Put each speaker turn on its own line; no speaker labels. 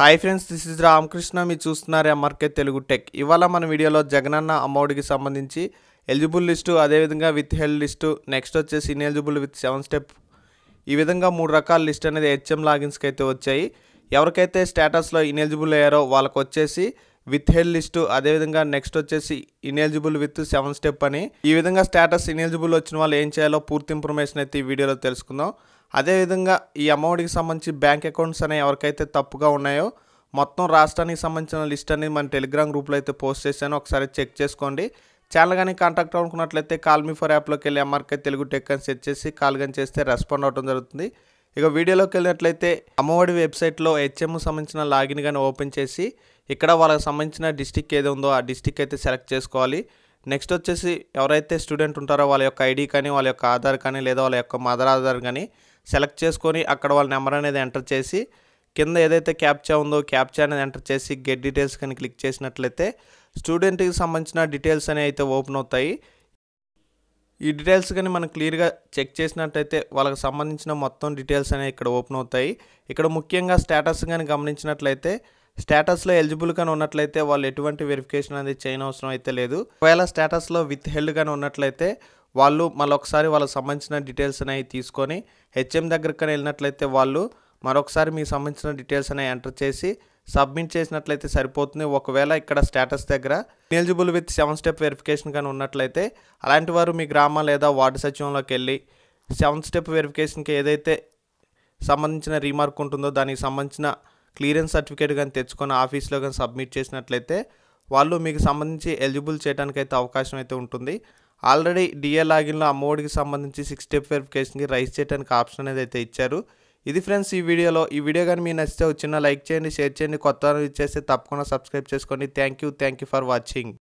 hi friends this is Ramakrishna మీరు చూస్తున్నారు MRK Telugu tech ఇవాళ మన వీడియోలో జగనన్న అమౌంట్కి సంబంధించి ఎలిజిబుల్ లిస్టు అదేవిధంగా విత్ హెల్డ్ లిస్టు నెక్స్ట్ వచ్చేసి ఇన్ఎలిజిబుల్ విత్ సెవెన్ స్టెప్ ఈ విధంగా మూడు రకాల లిస్ట్ అనేది హెచ్ఎం లాగిన్స్కి అయితే వచ్చాయి ఎవరికైతే స్టేటస్లో ఇన్ఎలిజిబుల్ అయ్యారో వాళ్ళకు వచ్చేసి విత్ హెల్ లిస్టు అదేవిధంగా నెక్స్ట్ వచ్చేసి ఇనెలిజిబుల్ విత్ సెవెన్ స్టెప్ అని ఈ విధంగా స్టేటస్ ఇనెలిజిబుల్ వచ్చిన వాళ్ళు ఏం చేయాలో పూర్తి ఇన్ఫర్మేషన్ అయితే ఈ వీడియోలో తెలుసుకుందాం అదేవిధంగా ఈ అమౌంట్కి సంబంధించి బ్యాంక్ అకౌంట్స్ అనేవి ఎవరికైతే తప్పుగా ఉన్నాయో మొత్తం రాష్ట్రానికి సంబంధించిన లిస్ట్ అనేది మన టెలిగ్రామ్ గ్రూప్లో అయితే పోస్ట్ చేశాను ఒకసారి చెక్ చేసుకోండి ఛానల్ కానీ కాంటాక్ట్ అనుకున్నట్లయితే కాల్ మీ ఫర్ యాప్లోకి వెళ్ళి ఎంఆర్కే తెలుగు టెక్ అని సెట్ చేసి కాల్ కానీ చేస్తే రెస్పాండ్ అవడం జరుగుతుంది ఇక వీడియోలోకి వెళ్ళినట్లయితే అమ్మఒడి వెబ్సైట్లో హెచ్ఎం సంబంధించిన లాగిన్ కానీ ఓపెన్ చేసి ఇక్కడ వాళ్ళకి సంబంధించిన డిస్టిక్ ఏది ఉందో ఆ డిస్టిక్ అయితే సెలెక్ట్ చేసుకోవాలి నెక్స్ట్ వచ్చేసి ఎవరైతే స్టూడెంట్ ఉంటారో వాళ్ళ యొక్క ఐడి కానీ వాళ్ళ యొక్క ఆధార్ కానీ లేదా వాళ్ళ యొక్క మదర్ ఆధార్ కానీ సెలెక్ట్ చేసుకొని అక్కడ వాళ్ళ నెంబర్ అనేది ఎంటర్ చేసి కింద ఏదైతే క్యాప్చా ఉందో క్యాప్చా అనేది ఎంటర్ చేసి గెట్ డీటెయిల్స్ కానీ క్లిక్ చేసినట్లయితే స్టూడెంట్కి సంబంధించిన డీటెయిల్స్ అనేవి అయితే ఓపెన్ అవుతాయి ఈ డీటెయిల్స్ కానీ మనం క్లియర్గా చెక్ చేసినట్టయితే వాళ్ళకి సంబంధించిన మొత్తం డీటెయిల్స్ అనేవి ఇక్కడ ఓపెన్ అవుతాయి ఇక్కడ ముఖ్యంగా స్టేటస్ కానీ గమనించినట్లయితే స్టేటస్లో ఎలిజిబుల్ కానీ ఉన్నట్లయితే వాళ్ళు ఎటువంటి వెరిఫికేషన్ అనేది చేయని అవసరం అయితే లేదు ఒకవేళ స్టేటస్లో విత్ హెల్డ్ కానీ ఉన్నట్లయితే వాళ్ళు ఒకసారి వాళ్ళకి సంబంధించిన డీటెయిల్స్ అనేవి తీసుకొని హెచ్ఎం దగ్గరికి వెళ్ళినట్లయితే వాళ్ళు మరొకసారి మీకు సంబంధించిన డీటెయిల్స్ అనేవి ఎంటర్ చేసి సబ్మిట్ చేసినట్లయితే సరిపోతుంది ఒకవేళ ఇక్కడ స్టేటస్ దగ్గర eligible with seven step verification కానీ ఉన్నట్లయితే అలాంటి వారు మీ గ్రామ లేదా వార్డు సచివంలోకి వెళ్ళి సెవెన్ స్టెప్ వెరిఫికేషన్కి ఏదైతే సంబంధించిన రీమార్క్ ఉంటుందో దానికి సంబంధించిన క్లియరెన్స్ సర్టిఫికేట్ కానీ తెచ్చుకొని ఆఫీస్లో కానీ సబ్మిట్ చేసినట్లయితే వాళ్ళు మీకు సంబంధించి ఎలిజిబుల్ చేయడానికి అయితే అవకాశం అయితే ఉంటుంది ఆల్రెడీ డిఏ లాగిన్లో అమ్మఒడికి సంబంధించి సిక్స్ స్టెప్ వెరిఫికేషన్కి రైస్ చేయడానికి ఆప్షన్ అనేది అయితే ఇచ్చారు ఇది ఫ్రెండ్స్ ఈ వీడియోలో ఈ వీడియో కానీ మీకు నచ్చితే వచ్చిన లైక్ చేయండి షేర్ చేయండి కొత్త ఇచ్చేస్తే తప్పకుండా సబ్స్క్రైబ్ చేసుకోండి thank you thank you for watching